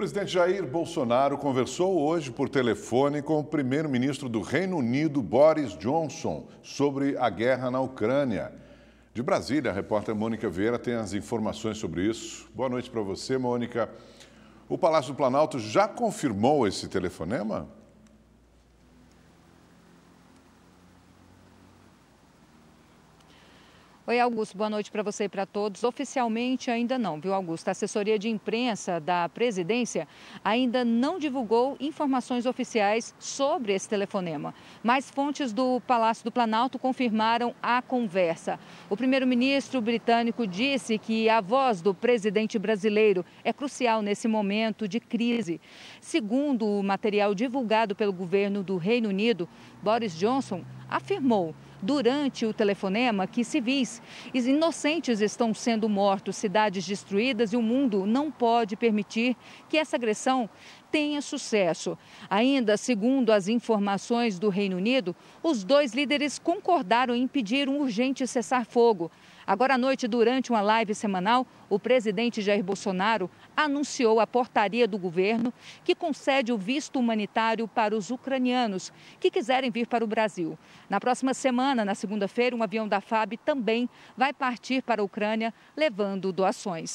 O presidente Jair Bolsonaro conversou hoje por telefone com o primeiro-ministro do Reino Unido, Boris Johnson, sobre a guerra na Ucrânia. De Brasília, a repórter Mônica Vieira tem as informações sobre isso. Boa noite para você, Mônica. O Palácio do Planalto já confirmou esse telefonema? Oi, Augusto, boa noite para você e para todos. Oficialmente ainda não, viu, Augusto? A assessoria de imprensa da presidência ainda não divulgou informações oficiais sobre esse telefonema, mas fontes do Palácio do Planalto confirmaram a conversa. O primeiro-ministro britânico disse que a voz do presidente brasileiro é crucial nesse momento de crise. Segundo o material divulgado pelo governo do Reino Unido, Boris Johnson afirmou durante o telefonema que civis inocentes estão sendo mortos, cidades destruídas e o mundo não pode permitir que essa agressão tenha sucesso. Ainda segundo as informações do Reino Unido, os dois líderes concordaram em pedir um urgente cessar-fogo. Agora à noite, durante uma live semanal, o presidente Jair Bolsonaro anunciou a portaria do governo que concede o visto humanitário para os ucranianos que quiserem vir para o Brasil. Na próxima semana, na segunda-feira, um avião da FAB também vai partir para a Ucrânia levando doações.